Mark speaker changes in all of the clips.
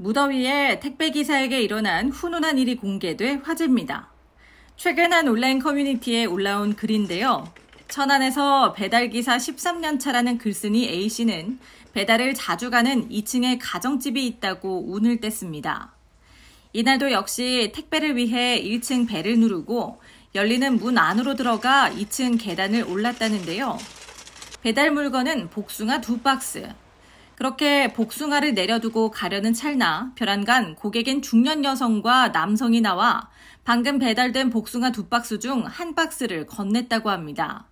Speaker 1: 무더위에 택배기사에게 일어난 훈훈한 일이 공개돼 화제입니다. 최근 한 온라인 커뮤니티에 올라온 글인데요. 천안에서 배달기사 13년 차라는 글쓴이 A씨는 배달을 자주 가는 2층에 가정집이 있다고 운을 뗐습니다. 이날도 역시 택배를 위해 1층 배를 누르고 열리는 문 안으로 들어가 2층 계단을 올랐다는데요. 배달 물건은 복숭아 두 박스, 그렇게 복숭아를 내려두고 가려는 찰나 벼란간 고객인 중년 여성과 남성이 나와 방금 배달된 복숭아 두 박스 중 한 박스를 건넸다고 합니다.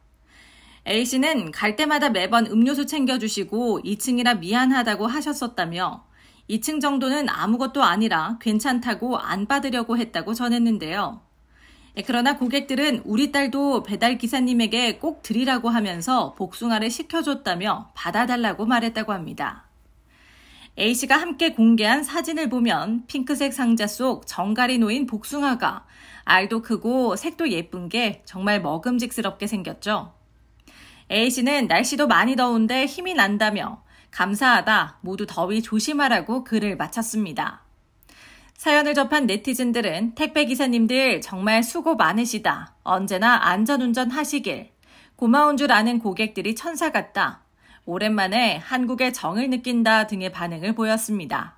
Speaker 1: A씨는 갈 때마다 매번 음료수 챙겨주시고 2층이라 미안하다고 하셨었다며 2층 정도는 아무것도 아니라 괜찮다고 안 받으려고 했다고 전했는데요. 네, 그러나 고객들은 우리 딸도 배달 기사님에게 꼭 드리라고 하면서 복숭아를 시켜줬다며 받아달라고 말했다고 합니다. A씨가 함께 공개한 사진을 보면 핑크색 상자 속 정갈이 놓인 복숭아가 알도 크고 색도 예쁜 게 정말 먹음직스럽게 생겼죠. A씨는 날씨도 많이 더운데 힘이 난다며 감사하다 모두 더위 조심하라고 글을 마쳤습니다. 사연을 접한 네티즌들은 택배 기사님들 정말 수고 많으시다. 언제나 안전운전 하시길. 고마운 줄 아는 고객들이 천사 같다. 오랜만에 한국의 정을 느낀다 등의 반응을 보였습니다.